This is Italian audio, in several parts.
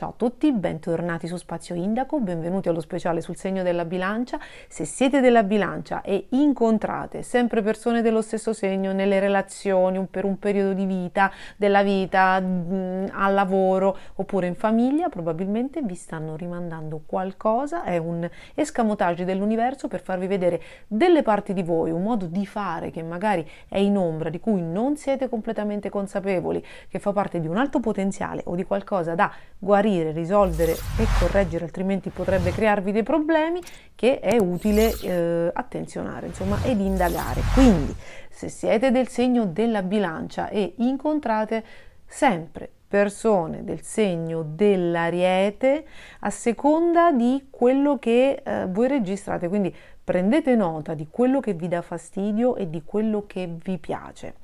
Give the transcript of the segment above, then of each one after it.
Ciao a tutti, bentornati su Spazio Indaco, benvenuti allo speciale sul segno della bilancia. Se siete della bilancia e incontrate sempre persone dello stesso segno nelle relazioni, per un periodo di vita, della vita, mm, al lavoro oppure in famiglia, probabilmente vi stanno rimandando qualcosa, è un escamotage dell'universo per farvi vedere delle parti di voi, un modo di fare che magari è in ombra, di cui non siete completamente consapevoli, che fa parte di un alto potenziale o di qualcosa da guarire chiarire, risolvere e correggere, altrimenti potrebbe crearvi dei problemi che è utile eh, attenzionare, insomma, ed indagare. Quindi, se siete del segno della bilancia e incontrate sempre persone del segno dell'ariete a seconda di quello che eh, voi registrate, quindi prendete nota di quello che vi dà fastidio e di quello che vi piace.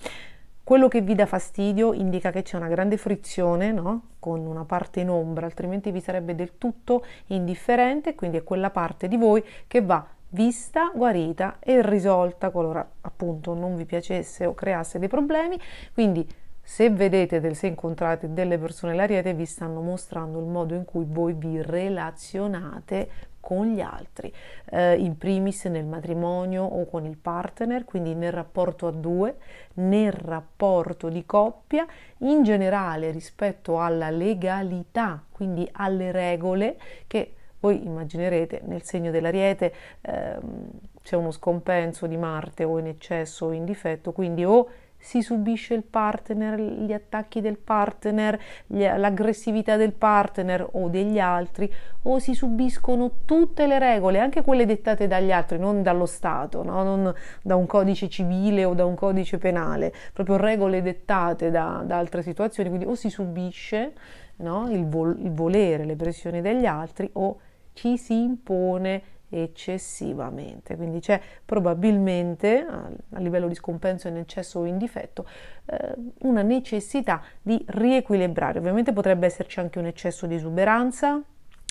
Quello che vi dà fastidio indica che c'è una grande frizione no? con una parte in ombra, altrimenti vi sarebbe del tutto indifferente, quindi è quella parte di voi che va vista, guarita e risolta qualora appunto non vi piacesse o creasse dei problemi. Quindi se vedete, del, se incontrate delle persone l'ariete, vi stanno mostrando il modo in cui voi vi relazionate con gli altri, eh, in primis nel matrimonio o con il partner, quindi nel rapporto a due, nel rapporto di coppia, in generale rispetto alla legalità, quindi alle regole che voi immaginerete nel segno dell'ariete ehm, c'è uno scompenso di Marte o in eccesso o in difetto, quindi o si subisce il partner, gli attacchi del partner, l'aggressività del partner o degli altri, o si subiscono tutte le regole, anche quelle dettate dagli altri, non dallo Stato, no? non da un codice civile o da un codice penale, proprio regole dettate da, da altre situazioni, quindi o si subisce no? il, vol- il volere, le pressioni degli altri, o ci si impone eccessivamente, quindi c'è probabilmente a livello di scompenso in eccesso o in difetto eh, una necessità di riequilibrare. Ovviamente potrebbe esserci anche un eccesso di esuberanza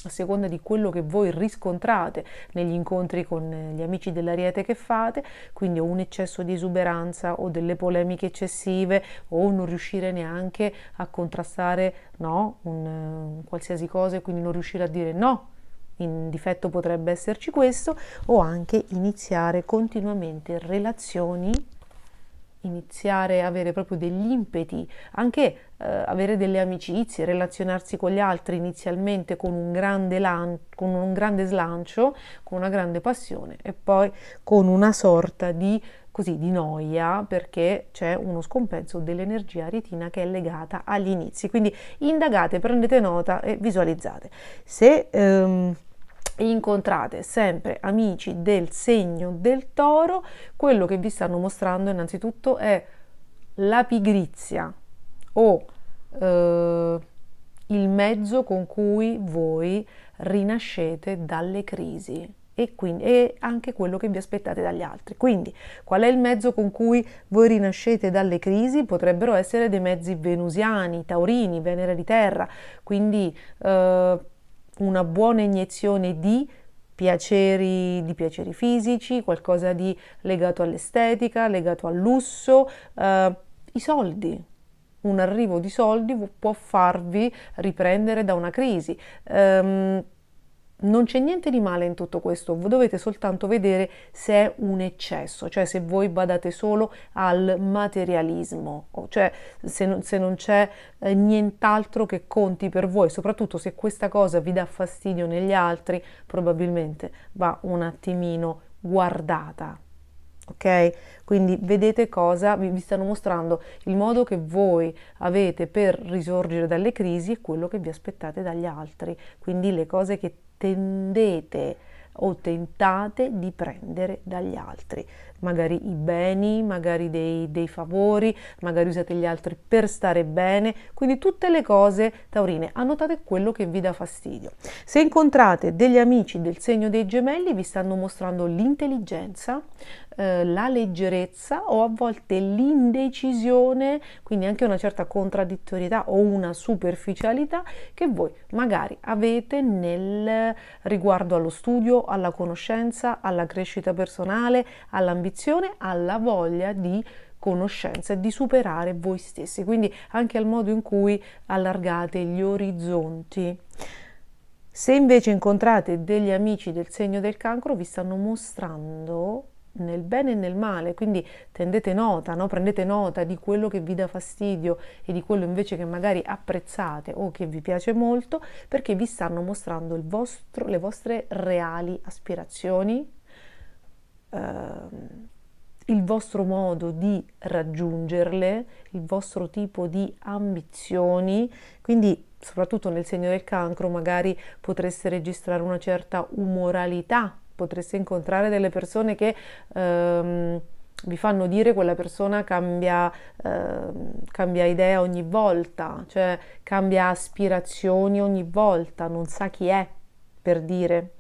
a seconda di quello che voi riscontrate negli incontri con eh, gli amici dell'ariete che fate, quindi o un eccesso di esuberanza o delle polemiche eccessive o non riuscire neanche a contrastare no, un, un eh, qualsiasi cosa e quindi non riuscire a dire no in difetto potrebbe esserci questo, o anche iniziare continuamente relazioni, iniziare a avere proprio degli impeti, anche eh, avere delle amicizie, relazionarsi con gli altri inizialmente con un, grande lan- con un grande slancio, con una grande passione e poi con una sorta di così di noia perché c'è uno scompenso dell'energia retina che è legata agli inizi. Quindi indagate, prendete nota e visualizzate. Se ehm, incontrate sempre amici del segno del toro, quello che vi stanno mostrando innanzitutto è la pigrizia o eh, il mezzo con cui voi rinascete dalle crisi e, quindi, e, anche quello che vi aspettate dagli altri. Quindi, qual è il mezzo con cui voi rinascete dalle crisi? Potrebbero essere dei mezzi venusiani, taurini, Venere di terra, quindi eh, una buona iniezione di piaceri, di piaceri fisici, qualcosa di legato all'estetica, legato al lusso, eh, i soldi, un arrivo di soldi può farvi riprendere da una crisi. Um, non c'è niente di male in tutto questo, dovete soltanto vedere se è un eccesso, cioè se voi badate solo al materialismo, cioè se non, se non c'è eh, nient'altro che conti per voi, soprattutto se questa cosa vi dà fastidio negli altri, probabilmente va un attimino guardata ok? Quindi vedete cosa vi, stanno mostrando, il modo che voi avete per risorgere dalle crisi e quello che vi aspettate dagli altri, quindi le cose che tendete o tentate di prendere dagli altri magari i beni, magari dei, dei favori, magari usate gli altri per stare bene, quindi tutte le cose taurine. Annotate quello che vi dà fastidio. Se incontrate degli amici del segno dei gemelli vi stanno mostrando l'intelligenza, eh, la leggerezza o a volte l'indecisione, quindi anche una certa contraddittorietà o una superficialità che voi magari avete nel riguardo allo studio, alla conoscenza, alla crescita personale, all'ambizione intuizione alla voglia di conoscenza e di superare voi stessi, quindi anche al modo in cui allargate gli orizzonti. Se invece incontrate degli amici del segno del cancro, vi stanno mostrando nel bene e nel male, quindi tendete nota, no? prendete nota di quello che vi dà fastidio e di quello invece che magari apprezzate o che vi piace molto, perché vi stanno mostrando vostro, le vostre reali aspirazioni, eh, il vostro modo di raggiungerle, il vostro tipo di ambizioni, quindi soprattutto nel segno del cancro magari potreste registrare una certa umoralità, potreste incontrare delle persone che ehm, vi fanno dire quella persona cambia, ehm, cambia idea ogni volta, cioè cambia aspirazioni ogni volta, non sa chi è per dire.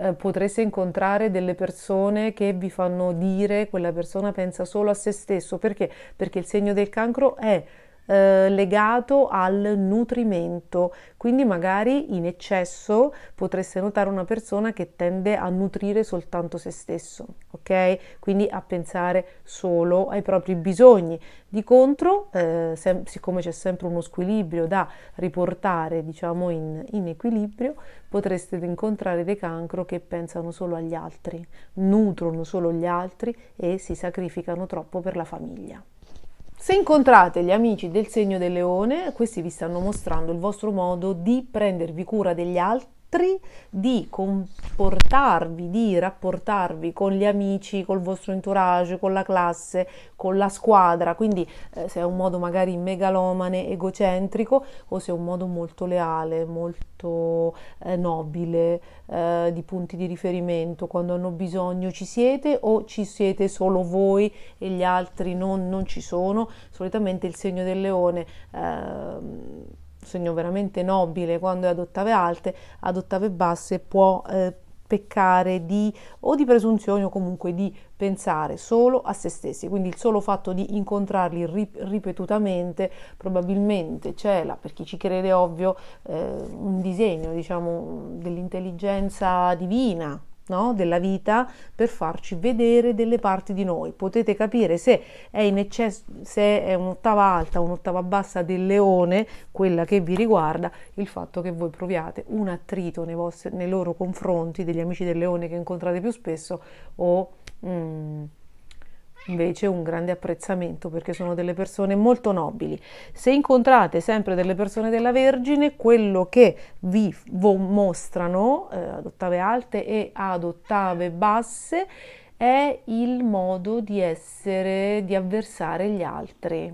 Eh, potreste incontrare delle persone che vi fanno dire quella persona pensa solo a se stesso. Perché? Perché il segno del cancro è eh, legato al nutrimento, quindi magari in eccesso potreste notare una persona che tende a nutrire soltanto se stesso, ok? Quindi a pensare solo ai propri bisogni. Di contro, eh, sem- siccome c'è sempre uno squilibrio da riportare, diciamo, in, in equilibrio, potreste incontrare dei cancro che pensano solo agli altri, nutrono solo gli altri e si sacrificano troppo per la famiglia. Se incontrate gli amici del segno del leone, questi vi stanno mostrando il vostro modo di prendervi cura degli altri di comportarvi, di rapportarvi con gli amici, col vostro entourage, con la classe, con la squadra, quindi eh, se è un modo magari megalomane, egocentrico o se è un modo molto leale, molto eh, nobile, eh, di punti di riferimento, quando hanno bisogno ci siete o ci siete solo voi e gli altri non, non ci sono, solitamente il segno del leone ehm, un segno veramente nobile quando è ad ottave alte, ad ottave basse può eh, peccare di o di presunzione o comunque di pensare solo a se stessi. Quindi il solo fatto di incontrarli rip- ripetutamente probabilmente cela, per chi ci crede ovvio, eh, un disegno, diciamo, dell'intelligenza divina, no? della vita per farci vedere delle parti di noi. Potete capire se è in eccesso, se è un'ottava alta o un'ottava bassa del leone, quella che vi riguarda, il fatto che voi proviate un attrito nei, vostri, nei loro confronti, degli amici del leone che incontrate più spesso o... Mm, invece un grande apprezzamento perché sono delle persone molto nobili. Se incontrate sempre delle persone della Vergine, quello che vi mostrano eh, ad ottave alte e ad ottave basse è il modo di essere, di avversare gli altri.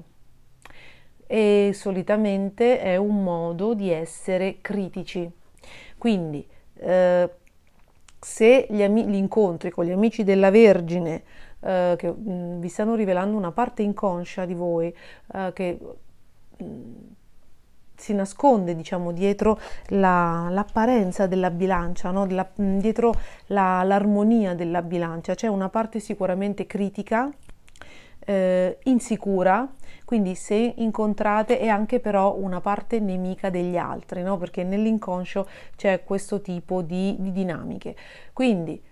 E solitamente è un modo di essere critici. Quindi, eh, se gli, gli incontri con gli amici della Vergine eh, che mh, mm, vi stanno rivelando una parte inconscia di voi eh, che mh, mm, si nasconde diciamo dietro la, l'apparenza della bilancia, no? della, mh, mm, dietro la, l'armonia della bilancia, c'è una parte sicuramente critica, eh, insicura, quindi se incontrate è anche però una parte nemica degli altri, no? perché nell'inconscio c'è questo tipo di, di dinamiche. Quindi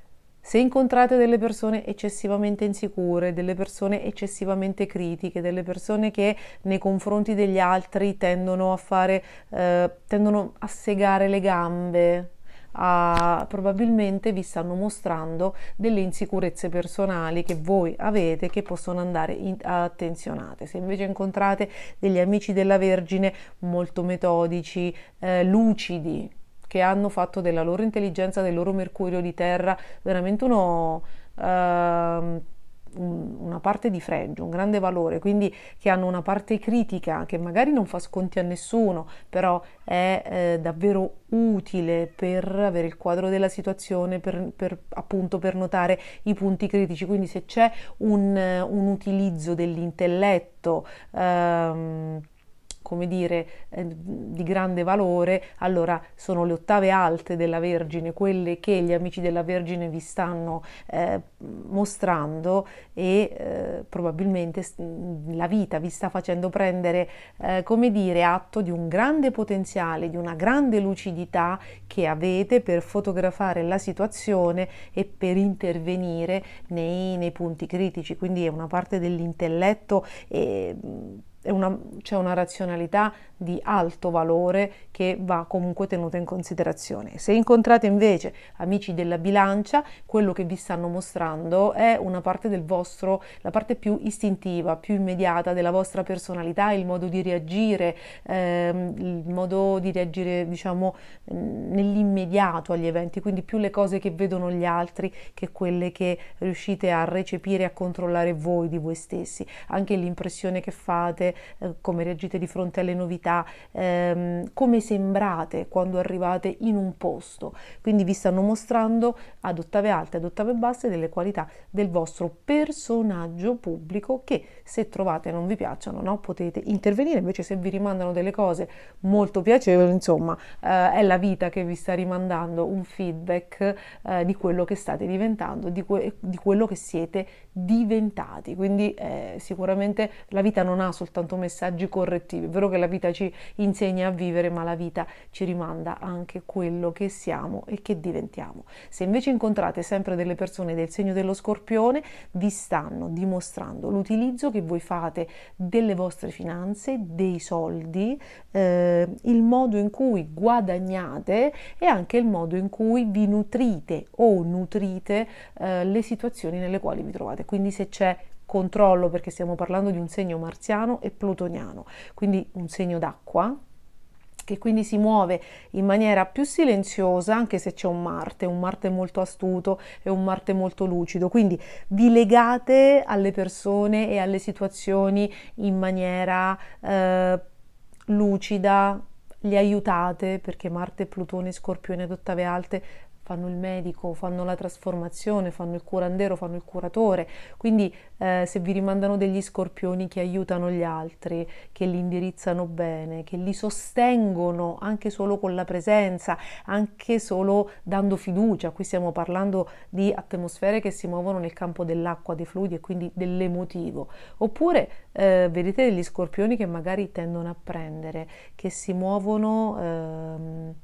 se incontrate delle persone eccessivamente insicure, delle persone eccessivamente critiche, delle persone che nei confronti degli altri tendono a fare, eh, tendono a segare le gambe, a, probabilmente vi stanno mostrando delle insicurezze personali che voi avete che possono andare in, attenzionate. Se invece incontrate degli amici della Vergine molto metodici, eh, lucidi, che hanno fatto della loro intelligenza, del loro mercurio di terra, veramente uno... Uh, una parte di fregio, un grande valore, quindi che hanno una parte critica che magari non fa sconti a nessuno, però è eh, davvero utile per avere il quadro della situazione, per, per, appunto per notare i punti critici. Quindi se c'è un, un utilizzo dell'intelletto, ehm, come dire, eh, di grande valore, allora sono le ottave alte della Vergine, quelle che gli amici della Vergine vi stanno eh, mostrando e eh, probabilmente la vita vi sta facendo prendere, eh, come dire, atto di un grande potenziale, di una grande lucidità che avete per fotografare la situazione e per intervenire nei, nei punti critici. Quindi è una parte dell'intelletto e ehm, una, c'è una razionalità di alto valore che va comunque tenuta in considerazione. Se incontrate invece amici della bilancia, quello che vi stanno mostrando è una parte del vostro, la parte più istintiva, più immediata della vostra personalità, il modo di reagire, ehm, il modo di reagire diciamo nell'immediato agli eventi, quindi più le cose che vedono gli altri che quelle che riuscite a recepire, a controllare voi di voi stessi, anche l'impressione che fate eh, come reagite di fronte alle novità, ehm, come sembrate quando arrivate in un posto. Quindi vi stanno mostrando ad ottave alte, ad ottave basse delle qualità del vostro personaggio pubblico che se trovate non vi piacciono no? potete intervenire, invece se vi rimandano delle cose molto piacevoli, insomma eh, è la vita che vi sta rimandando un feedback eh, di quello che state diventando, di, que- di quello che siete diventati. Quindi eh, sicuramente la vita non ha soltanto messaggi correttivi, è vero che la vita ci insegna a vivere, ma la vita ci rimanda anche quello che siamo e che diventiamo. Se invece incontrate sempre delle persone del segno dello scorpione, vi stanno dimostrando l'utilizzo che voi fate delle vostre finanze, dei soldi, eh, il modo in cui guadagnate e anche il modo in cui vi nutrite o nutrite eh, le situazioni nelle quali vi trovate grande, quindi se c'è controllo, perché stiamo parlando di un segno marziano e plutoniano, quindi un segno d'acqua, che quindi si muove in maniera più silenziosa anche se c'è un Marte, un Marte molto astuto e un Marte molto lucido, quindi vi legate alle persone e alle situazioni in maniera eh, lucida, li aiutate perché Marte, Plutone, Scorpione ed ottave alte fanno il medico, fanno la trasformazione, fanno il curandero, fanno il curatore, quindi eh, se vi rimandano degli scorpioni che aiutano gli altri, che li indirizzano bene, che li sostengono anche solo con la presenza, anche solo dando fiducia, qui stiamo parlando di atmosfere che si muovono nel campo dell'acqua, dei fluidi e quindi dell'emotivo, oppure eh, vedete degli scorpioni che magari tendono a prendere, che si muovono... Ehm,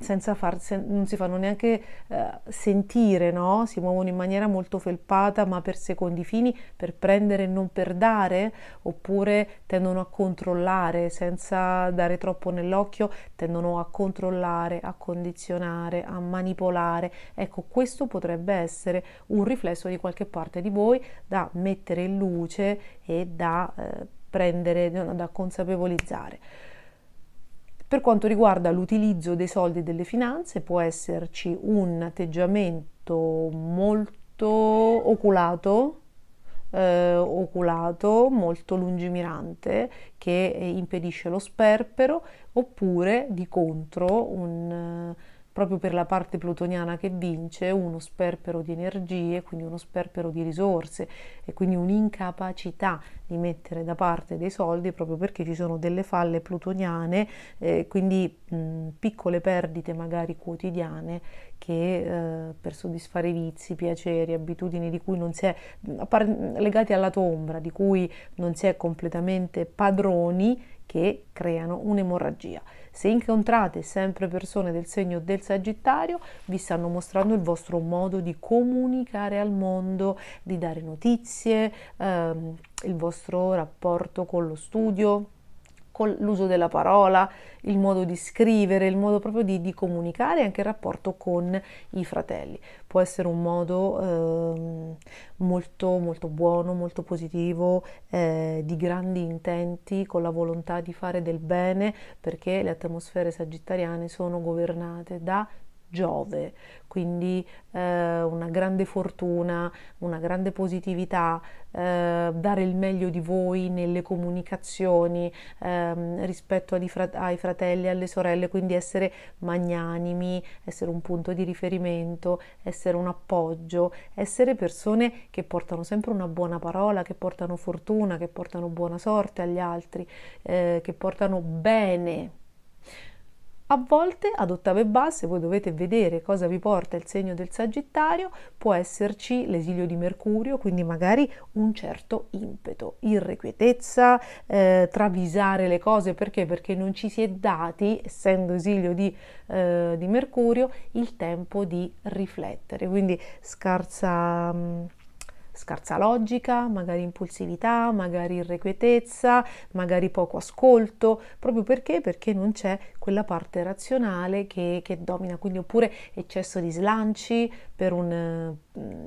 senza farsi, non si fanno neanche eh, sentire, no? si muovono in maniera molto felpata ma per secondi fini, per prendere e non per dare, oppure tendono a controllare senza dare troppo nell'occhio, tendono a controllare, a condizionare, a manipolare. Ecco, questo potrebbe essere un riflesso di qualche parte di voi da mettere in luce e da eh, prendere, da consapevolizzare. Per quanto riguarda l'utilizzo dei soldi e delle finanze, può esserci un atteggiamento molto oculato, eh, oculato, molto lungimirante, che impedisce lo sperpero, oppure di contro un proprio per la parte plutoniana che vince, uno sperpero di energie, quindi uno sperpero di risorse e quindi un'incapacità di mettere da parte dei soldi proprio perché ci sono delle falle plutoniane, eh, quindi mh, piccole perdite magari quotidiane che eh, per soddisfare vizi, piaceri, abitudini di cui non si è par- legati alla tombra, di cui non si è completamente padroni che creano un'emorragia. Se incontrate sempre persone del segno del Sagittario, vi stanno mostrando il vostro modo di comunicare al mondo, di dare notizie, ehm, il vostro rapporto con lo studio con l'uso della parola, il modo di scrivere, il modo proprio di, di comunicare, anche il rapporto con i fratelli. Può essere un modo eh, molto, molto buono, molto positivo, eh, di grandi intenti, con la volontà di fare del bene, perché le atmosfere sagittariane sono governate da Giove, quindi eh, una grande fortuna, una grande positività, eh, dare il meglio di voi nelle comunicazioni ehm, rispetto frat- ai fratelli e alle sorelle, quindi essere magnanimi, essere un punto di riferimento, essere un appoggio, essere persone che portano sempre una buona parola, che portano fortuna, che portano buona sorte agli altri, eh, che portano bene a volte ad ottave basse voi dovete vedere cosa vi porta il segno del Sagittario, può esserci l'esilio di Mercurio, quindi magari un certo impeto, irrequietezza, eh, travisare le cose perché? Perché non ci si è dati, essendo esilio di, eh, di Mercurio, il tempo di riflettere, quindi scarsa... Mh, mm, scarsa logica, magari impulsività, magari irrequietezza, magari poco ascolto, proprio perché? Perché non c'è quella parte razionale che, che domina, quindi oppure eccesso di slanci per un, eh,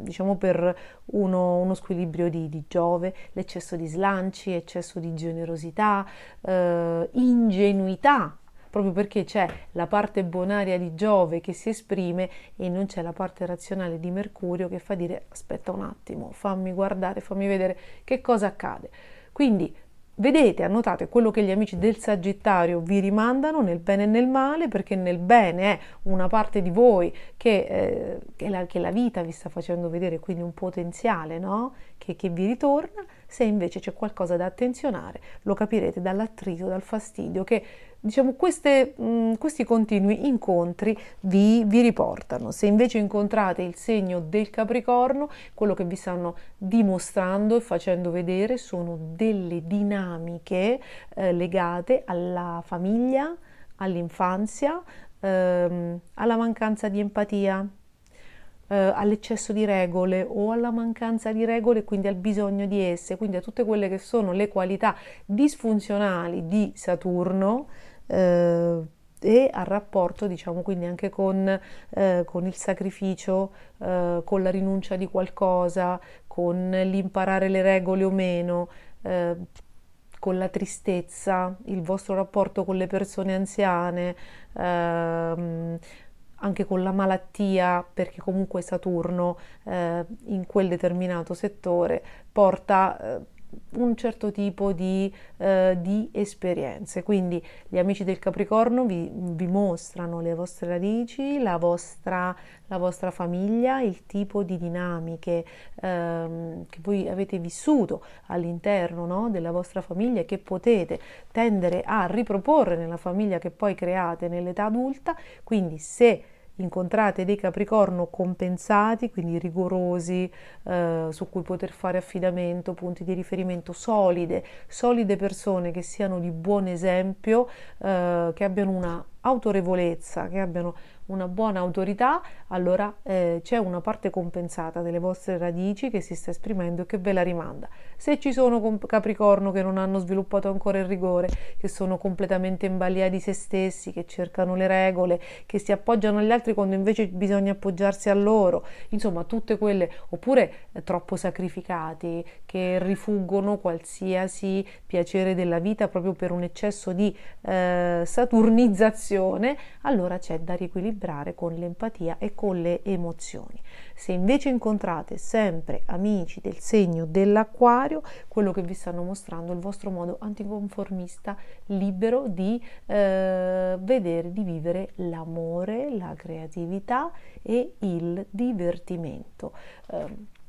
diciamo per uno, uno squilibrio di, di, Giove, l'eccesso di slanci, eccesso di generosità, eh, ingenuità proprio perché c'è la parte bonaria di Giove che si esprime e non c'è la parte razionale di Mercurio che fa dire aspetta un attimo, fammi guardare, fammi vedere che cosa accade. Quindi Vedete, annotate quello che gli amici del Sagittario vi rimandano nel bene e nel male, perché nel bene è una parte di voi che, eh, che, la, che la, vita vi sta facendo vedere, quindi un potenziale no? che, che vi ritorna, se invece c'è qualcosa da attenzionare lo capirete dall'attrito, dal fastidio che diciamo, queste, mh, mm, questi continui incontri vi, vi, riportano. Se invece incontrate il segno del Capricorno, quello che vi stanno dimostrando e facendo vedere sono delle dinamiche eh, legate alla famiglia, all'infanzia, ehm, alla mancanza di empatia, eh, all'eccesso di regole o alla mancanza di regole, e quindi al bisogno di esse, quindi a tutte quelle che sono le qualità disfunzionali di Saturno eh, e al rapporto, diciamo, quindi anche con, eh, con il sacrificio, eh, con la rinuncia di qualcosa, con l'imparare le regole o meno, eh, con la tristezza, il vostro rapporto con le persone anziane, ehm, anche con la malattia, perché comunque Saturno eh, in quel determinato settore porta eh, un certo tipo di, eh, di, esperienze. Quindi gli amici del Capricorno vi, vi mostrano le vostre radici, la vostra, la vostra famiglia, il tipo di dinamiche ehm, che voi avete vissuto all'interno no, della vostra famiglia e che potete tendere a riproporre nella famiglia che poi create nell'età adulta. Quindi se incontrate dei Capricorno compensati, quindi rigorosi, eh, su cui poter fare affidamento, punti di riferimento solide, solide persone che siano di buon esempio, eh, che abbiano una autorevolezza, che abbiano una buona autorità, allora eh, c'è una parte compensata delle vostre radici che si sta esprimendo e che ve la rimanda. Se ci sono Capricorno che non hanno sviluppato ancora il rigore, che sono completamente in balia di se stessi, che cercano le regole, che si appoggiano agli altri quando invece bisogna appoggiarsi a loro, insomma tutte quelle, oppure eh, troppo sacrificati, che rifuggono qualsiasi piacere della vita proprio per un eccesso di eh, saturnizzazione, allora c'è da riequilibrare vibrare con l'empatia e con le emozioni. Se invece incontrate sempre amici del segno dell'acquario, quello che vi stanno mostrando è il vostro modo anticonformista, libero di eh, vedere, di vivere l'amore, la creatività e il divertimento. Eh,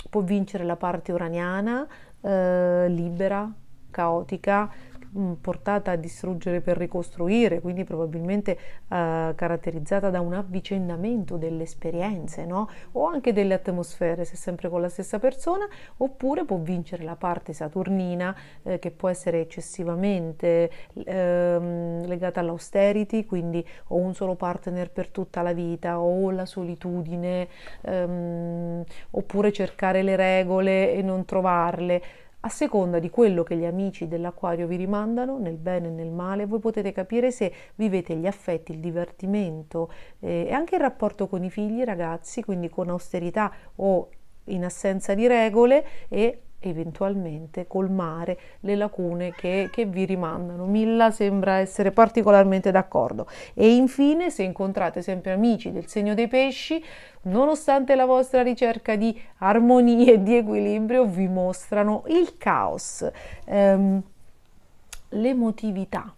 può vincere la parte uraniana, eh, libera, caotica, Mm, portata a distruggere per ricostruire, quindi probabilmente eh, caratterizzata da un avvicendamento delle esperienze no? o anche delle atmosfere, se sempre con la stessa persona, oppure può vincere la parte saturnina eh, che può essere eccessivamente ehm, legata all'austerity, quindi o un solo partner per tutta la vita o la solitudine, ehm, oppure cercare le regole e non trovarle a seconda di quello che gli amici dell'acquario vi rimandano, nel bene e nel male, voi potete capire se vivete gli affetti, il divertimento eh, e anche il rapporto con i figli, i ragazzi, quindi con austerità o in assenza di regole e eventualmente colmare le lacune che, che, vi rimandano. Milla sembra essere particolarmente d'accordo. E infine, se incontrate sempre amici del segno dei pesci, nonostante la vostra ricerca di armonia e di equilibrio, vi mostrano il caos, ehm, l'emotività,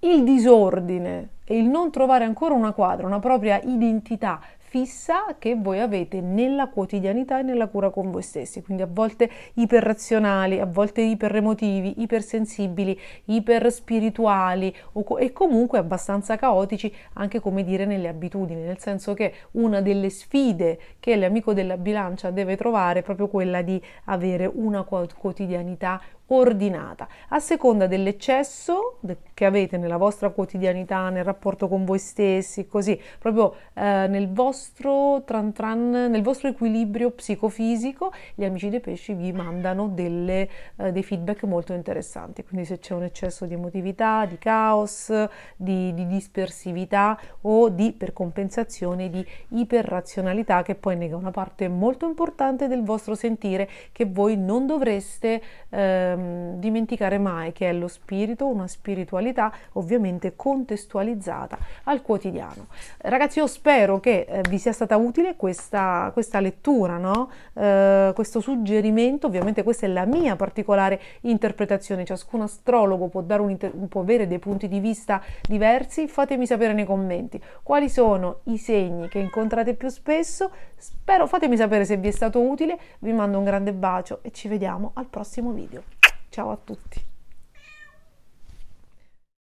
il disordine e il non trovare ancora una quadra, una propria identità fissa che voi avete nella quotidianità e nella cura con voi stessi, quindi a volte iperrazionali, a volte iperremotivi, ipersensibili, iperspirituali co- e comunque abbastanza caotici anche come dire nelle abitudini, nel senso che una delle sfide che l'amico della bilancia deve trovare è proprio quella di avere una quotidianità ordinata, a seconda dell'eccesso che avete nella vostra quotidianità, nel rapporto con voi stessi, così, proprio eh, nel vostro tran tran, nel vostro equilibrio psicofisico, gli amici dei pesci vi mandano delle, eh, dei feedback molto interessanti, quindi se c'è un eccesso di emotività, di caos, di, di dispersività o di, per compensazione, di iperrazionalità che poi nega una parte molto importante del vostro sentire che voi non dovreste... Eh, Mm, dimenticare mai che è lo spirito, una spiritualità ovviamente contestualizzata al quotidiano. Ragazzi, io spero che eh, vi sia stata utile questa, questa lettura, no? eh, questo suggerimento, ovviamente questa è la mia particolare interpretazione, ciascun astrologo può, può avere dei punti di vista diversi, fatemi sapere nei commenti quali sono i segni che incontrate più spesso, spero fatemi sapere se vi è stato utile, vi mando un grande bacio e ci vediamo al prossimo video. Ciao a tutti.